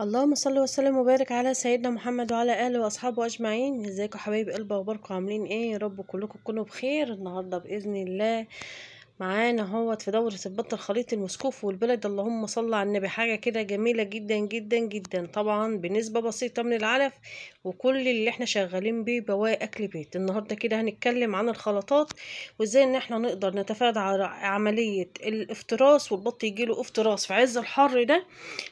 اللهم صل وسلم وبارك على سيدنا محمد وعلى اله واصحابه اجمعين ازيكم حبايب قلب اخباركم عاملين ايه يا رب كلكم تكونوا بخير النهارده باذن الله معانا اهوت في دورة البط الخليط المسكوف والبلد اللهم صل على النبي حاجة كده جميلة جدا جدا جدا طبعا بنسبة بسيطة من العلف وكل اللي احنا شغالين بيه بواقي اكل بيت النهاردة كده هنتكلم عن الخلطات وازاي ان احنا نقدر نتفادى عملية الافتراس والبط يجيله افتراس في عز الحر ده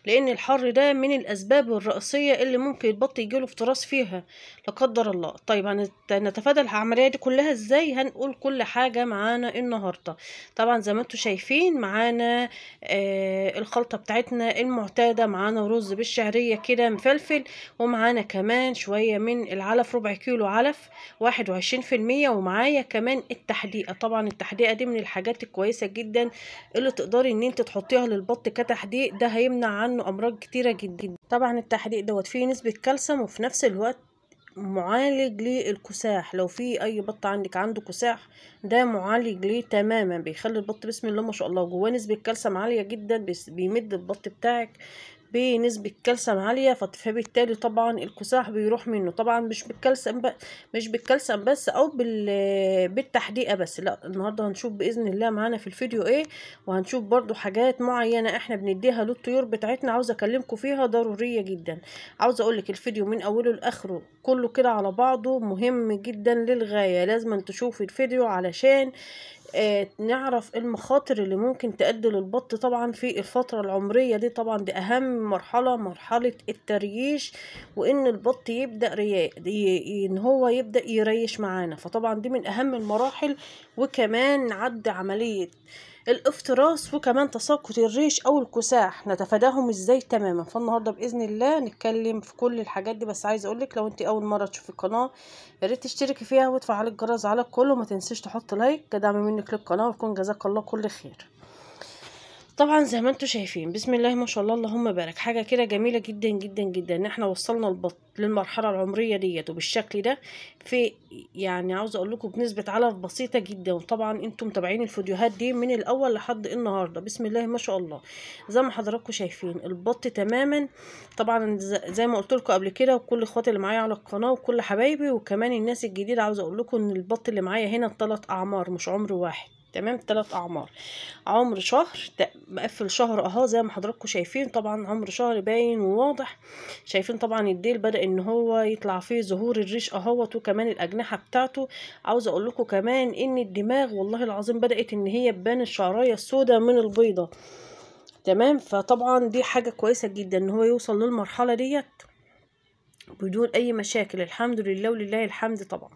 لان الحر ده من الاسباب الرئيسية اللي ممكن البط يجيله افتراس فيها لا قدر الله طيب هنتفادى العملية دي كلها ازاي هنقول كل حاجة معانا النهاردة طبعا زي ما انتم شايفين معانا آه الخلطة بتاعتنا المعتادة معانا رز بالشعرية كده مفلفل ومعانا كمان شوية من العلف ربع كيلو علف واحد وعشرين في المية ومعايا كمان التحديقة طبعا التحديقة دي من الحاجات الكويسة جدا اللي تقدري ان انت تحطيها للبط كتحديق ده هيمنع عنه امراض كتيرة جدا طبعا التحديق دوت فيه نسبة كالسيوم وفي نفس الوقت معالج للكساح لو في اي بط عندك عنده كساح ده معالج ليه تماما بيخلي البط بسم الله ما شاء الله جواه نسبه كالسيوم عاليه جدا بيمد البط بتاعك بنسبة كالسيوم عالية فبالتالي طبعا الكساح بيروح منه طبعا مش بالكالسيوم مش بالكالسيوم بس او بالتحديقة بس لا النهاردة هنشوف بإذن الله معانا في الفيديو ايه وهنشوف برضو حاجات معينة احنا بنديها للطيور بتاعتنا عاوزة اكلمكم فيها ضرورية جدا عاوزة اقولك الفيديو من اوله لاخره كله كده على بعضه مهم جدا للغاية لازم تشوف الفيديو علشان آه نعرف المخاطر اللي ممكن تؤدي للبط طبعا في الفترة العمرية دي طبعا دي أهم مرحلة مرحلة التريش وان البط يبدأ رياء ان هو يبدأ يريش معانا فطبعا دي من اهم المراحل وكمان عد عملية الافتراس وكمان تساقط الريش او الكساح نتفاداهم ازاي تماما فالنهارده باذن الله نتكلم في كل الحاجات دي بس عايزه اقولك لو انت اول مره تشوفي القناه يا ريت تشتركي فيها وتفعلي الجرس على كله وما تنسيش تحط لايك دعم منك للقناه ويكون جزاك الله كل خير طبعا زي ما انتم شايفين بسم الله ما شاء الله اللهم بارك حاجه كده جميله جدا جدا جدا ان احنا وصلنا البط للمرحله العمريه ديت وبالشكل ده في يعني عاوزه اقول لكم بنسبه علف بسيطه جدا وطبعا انتم متابعين الفيديوهات دي من الاول لحد النهارده بسم الله ما شاء الله زي ما حضراتكم شايفين البط تماما طبعا زي ما قلت لكم قبل كده وكل اخواتي اللي معايا على القناه وكل حبايبي وكمان الناس الجديده عاوزه اقول لكم ان البط اللي معايا هنا ثلاث اعمار مش عمر واحد تمام تلات اعمار عمر شهر مقفل شهر اهو زي ما حضراتكم شايفين طبعا عمر شهر باين وواضح شايفين طبعا الديل بدا ان هو يطلع فيه ظهور الريش اهوت وكمان الاجنحه بتاعته عاوزه اقول لكم كمان ان الدماغ والله العظيم بدات ان هي تبان الشعرايه السوداء من البيضه تمام فطبعا دي حاجه كويسه جدا ان هو يوصل للمرحله ديت بدون اي مشاكل الحمد لله ولله الحمد طبعا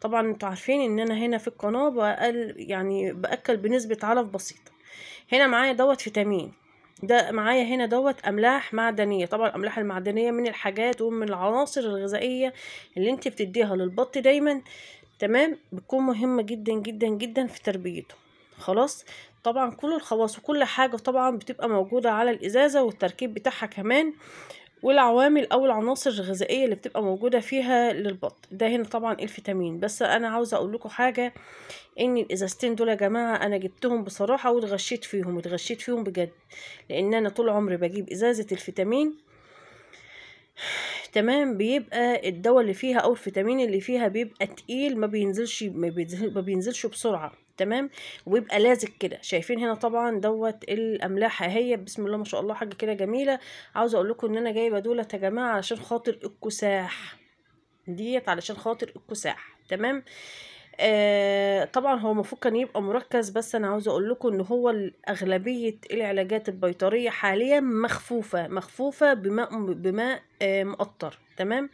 طبعا انتوا عارفين ان انا هنا في القناة بقل يعني باكل بنسبة علف بسيطة هنا معايا دوت فيتامين ده معايا هنا دوت املاح معدنيه طبعا الاملاح المعدنيه من الحاجات ومن العناصر الغذائيه اللي انت بتديها للبط دايما تمام بتكون مهمه جدا جدا جدا في تربيته خلاص طبعا كل الخواص وكل حاجه طبعا بتبقى موجوده على الازازه والتركيب بتاعها كمان والعوامل او العناصر الغذائيه اللي بتبقى موجوده فيها للبط ده هنا طبعا الفيتامين بس انا عاوزه اقول لكم حاجه ان الازازتين دول يا جماعه انا جبتهم بصراحه واتغشيت فيهم اتغشيت فيهم بجد لان انا طول عمري بجيب ازازه الفيتامين تمام بيبقى الدواء اللي فيها او الفيتامين اللي فيها بيبقى تقيل ما بينزلش ما بينزلش بسرعه تمام ويبقى لازق كده شايفين هنا طبعا دوت الاملاح اهي بسم الله ما شاء الله حاجه كده جميله عاوزه اقول لكم ان انا جايبه دولت يا جماعه علشان خاطر الكساح ديت علشان خاطر الكساح تمام آه، طبعا هو المفروض كان يبقى مركز بس انا عاوزه اقول لكم ان هو اغلبيه العلاجات البيطريه حاليا مخفوفه مخفوفه بماء بماء آه، مقطر تمام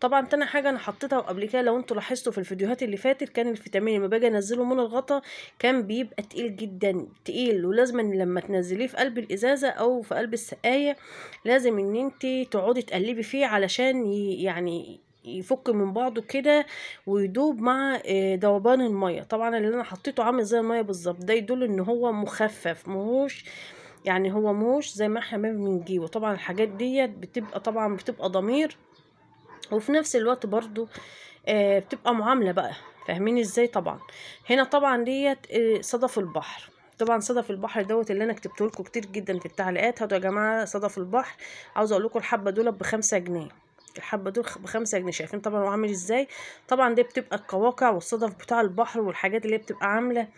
طبعا تاني حاجه انا حطيتها قبل كده لو انتوا لاحظتوا في الفيديوهات اللي فاتت كان الفيتامين لما باجي انزله من الغطا كان بيبقى تقيل جدا تقيل ولازم لما تنزليه في قلب الازازه او في قلب السقايه لازم ان انت تقعدي تقلبي فيه علشان يعني يفك من بعضه كده ويدوب مع ذوبان آه، الميه طبعا اللي انا حطيته عامل زي الميه بالظبط ده يدل ان هو مخفف مهوش يعني هو مهوش زي ما احنا بنجيبه طبعا الحاجات ديت بتبقى طبعا بتبقى ضمير وفي نفس الوقت برضو آه، بتبقى معامله بقى فاهمين ازاي طبعا هنا طبعا ديت آه، صدف البحر طبعا صدف البحر دوت اللي انا كتبته لكم كتير جدا في التعليقات هاتوا يا جماعه صدف البحر عاوزه اقول لكم الحبه دول بخمسة جنيه الحبه دول بخمسة جنيه شايفين طبعا هو عامل ازاي طبعا دي بتبقى القواقع والصدف بتاع البحر والحاجات اللي بتبقى عامله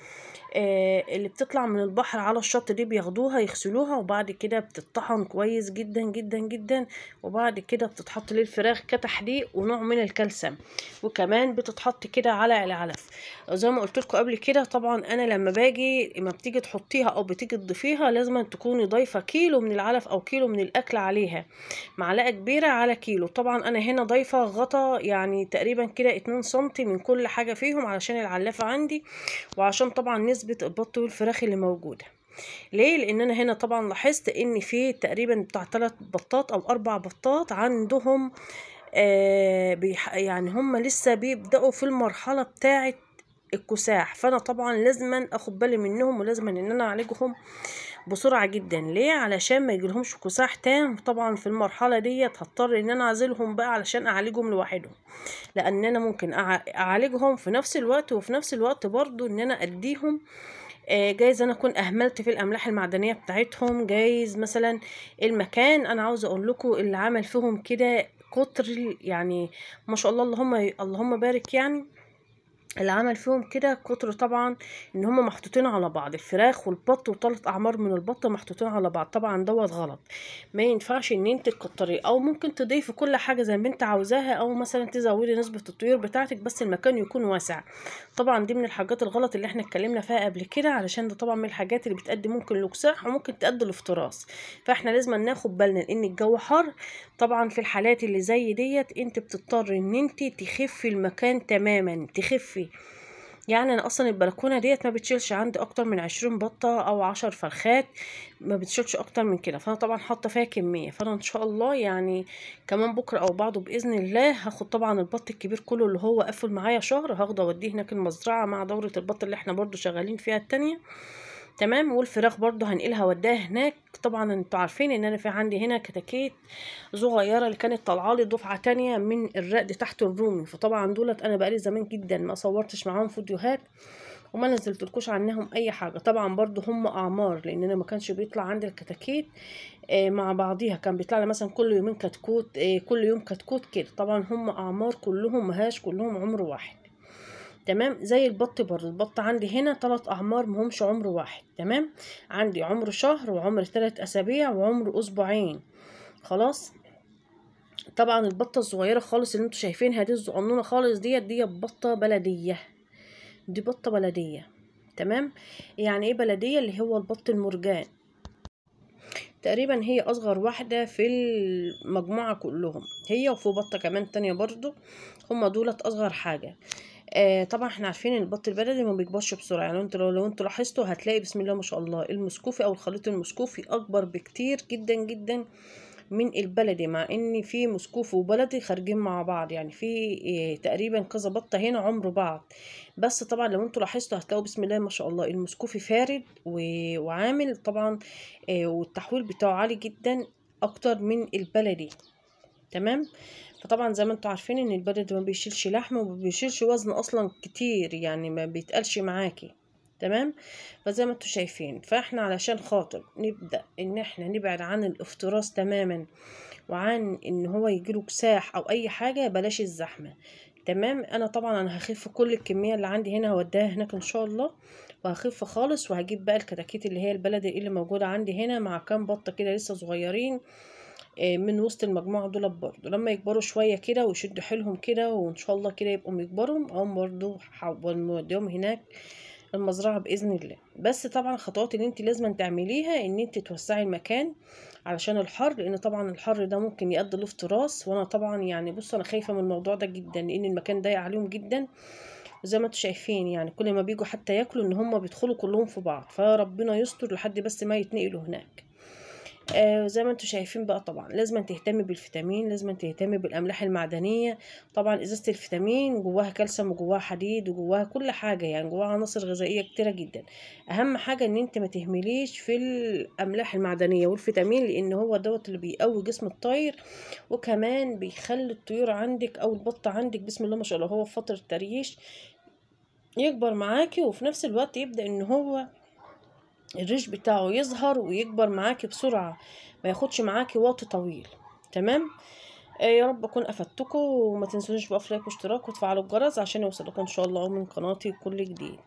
آه اللي بتطلع من البحر على الشط دي بياخدوها يغسلوها وبعد كده بتطحن كويس جدا جدا جدا وبعد كده بتتحط للفراخ كتحديق ونوع من الكالسيوم وكمان بتتحط كده على العلف زي ما قلت لكم قبل كده طبعا انا لما باجي لما بتيجي تحطيها او بتيجي تضيفيها لازم تكوني ضايفه كيلو من العلف او كيلو من الاكل عليها معلقه كبيره على كيلو طبعا انا هنا ضايفه غطا يعني تقريبا كده اتنين سنتي من كل حاجه فيهم علشان العلافه عندي وعشان طبعا نسبه البط والفراخ اللي موجوده ليه لان انا هنا طبعا لاحظت ان في تقريبا بتاع ثلاث بطات او اربع بطات عندهم آه يعني هم لسه بيبداوا في المرحله بتاعه الكساح فانا طبعا لازما اخد بالي منهم ولازما ان انا اعالجهم آه بسرعة جدا ليه علشان ما يجيلهمش كساح تام طبعا في المرحلة دي هضطر ان انا اعزلهم بقى علشان اعالجهم لوحدهم لان انا ممكن اعالجهم في نفس الوقت وفي نفس الوقت برضو ان انا اديهم آه، جايز انا اكون اهملت في الاملاح المعدنيه بتاعتهم جايز مثلا المكان انا عاوزه اقول لكم اللي عمل فيهم كده كتر يعني ما شاء الله اللهم اللهم بارك يعني العمل فيهم كده كتر طبعا ان هم محطوطين على بعض الفراخ والبط وطلت اعمار من البط محطوطين على بعض طبعا دوت غلط ما ينفعش ان انت تكتريه او ممكن تضيفي كل حاجه زي ما انت عاوزاها او مثلا تزودي نسبه الطيور بتاعتك بس المكان يكون واسع طبعا دي من الحاجات الغلط اللي احنا اتكلمنا فيها قبل كده علشان ده طبعا من الحاجات اللي بتأدي ممكن لوكساح وممكن تأدي لافتراس فاحنا لازم ناخد بالنا لان الجو حر طبعا في الحالات اللي زي ديت انت بتضطر ان انت تخفي المكان تماما تخفي فيه يعني انا اصلا البلكونه ديت ما بتشيلش عندي اكتر من عشرين بطه او عشر فرخات ما بتشيلش اكتر من كده فانا طبعا حاطه فيها كميه فانا ان شاء الله يعني كمان بكره او بعده باذن الله هاخد طبعا البط الكبير كله اللي هو قفل معايا شهر هاخده اوديه هناك المزرعه مع دوره البط اللي احنا برضو شغالين فيها التانيه تمام والفراخ برضو هنقلها وداها هناك طبعا انتوا عارفين ان انا في عندي هنا كتاكيت صغيره اللي كانت طالعه لي دفعه تانية من الرقد تحت الرومي فطبعا دولت انا بقالي زمان جدا ما صورتش معاهم فيديوهات وما نزلتلكوش عنهم اي حاجه طبعا برضو هم اعمار لان انا ما كانش بيطلع عندي الكتاكيت آه، مع بعضيها كان بيطلع لي مثلا كل يومين كتكوت آه، كل يوم كتكوت كده طبعا هم اعمار كلهم مهاش كلهم عمر واحد تمام زي البط برضو البط عندي هنا تلات اعمار مهمش عمر واحد تمام عندي عمر شهر وعمر تلات اسابيع وعمر اسبوعين خلاص طبعا البطه الصغيره خالص اللي انتوا شايفينها دي الزقنونة خالص ديت دي بطه بلديه دي بطه بلديه تمام يعني ايه بلديه اللي هو البط المرجان تقريبا هي اصغر واحده في المجموعه كلهم هي وفي بطه كمان تانية برضو هما دولت اصغر حاجه آه طبعا احنا عارفين ان البط البلدي ما بيكبرش بسرعه يعني انت لو, لو انت لاحظتوا هتلاقي بسم الله ما شاء الله المسكوفي او الخليط المسكوفي اكبر بكتير جدا جدا من البلدي مع ان في مسكوف وبلدي خارجين مع بعض يعني في إيه تقريبا كذا بطه هنا عمر بعض بس طبعا لو انتوا لاحظتوا هتلاقوا بسم الله ما شاء الله المسكوفي فارد وعامل طبعا إيه والتحويل بتاعه عالي جدا اكتر من البلدي تمام فطبعا زي ما انتوا عارفين ان البلد ما بيشيلش لحم وما بيشيلش وزن اصلا كتير يعني ما بيتقلش معاكي تمام فزي ما انتوا شايفين فاحنا علشان خاطر نبدا ان احنا نبعد عن الافتراس تماما وعن ان هو يجيله كساح او اي حاجه بلاش الزحمه تمام انا طبعا انا هخف كل الكميه اللي عندي هنا هوديها هناك ان شاء الله وهخف خالص وهجيب بقى الكتاكيت اللي هي البلدي اللي موجوده عندي هنا مع كام بطه كده لسه صغيرين آه، من وسط المجموعة دول برضو لما يكبروا شوية كده ويشدوا حيلهم كده وإن شاء الله كده يبقوا يكبروا هم برضو موديهم هناك المزرعة بإذن الله بس طبعا الخطوات اللي انت لازم تعمليها ان انت توسعي المكان علشان الحر لان طبعا الحر ده ممكن يؤدي لافتراس وانا طبعا يعني بص انا خايفة من الموضوع ده جدا لان المكان ضيق عليهم جدا وزي ما انتوا شايفين يعني كل ما بيجوا حتى ياكلوا ان هم بيدخلوا كلهم في بعض فربنا يستر لحد بس ما يتنقلوا هناك آه، وزي زي ما انتم شايفين بقى طبعا لازم تهتمي بالفيتامين لازم تهتمي بالاملاح المعدنيه طبعا ازازه الفيتامين جواها كالسيوم وجواها حديد وجواها كل حاجه يعني جواها عناصر غذائيه كتيره جدا اهم حاجه ان انت ما تهمليش في الاملاح المعدنيه والفيتامين لان هو دوت اللي بيقوي جسم الطير وكمان بيخلي الطيور عندك او البط عندك بسم الله ما شاء الله هو في فتره تريش يكبر معاكي وفي نفس الوقت يبدا ان هو الريش بتاعه يظهر ويكبر معاكي بسرعة ما ياخدش معاكي وقت طويل تمام آه، يا رب اكون افدتكم وما تنسونش بقى في لايك واشتراك وتفعلوا الجرس عشان يوصلكم ان شاء الله من قناتي كل جديد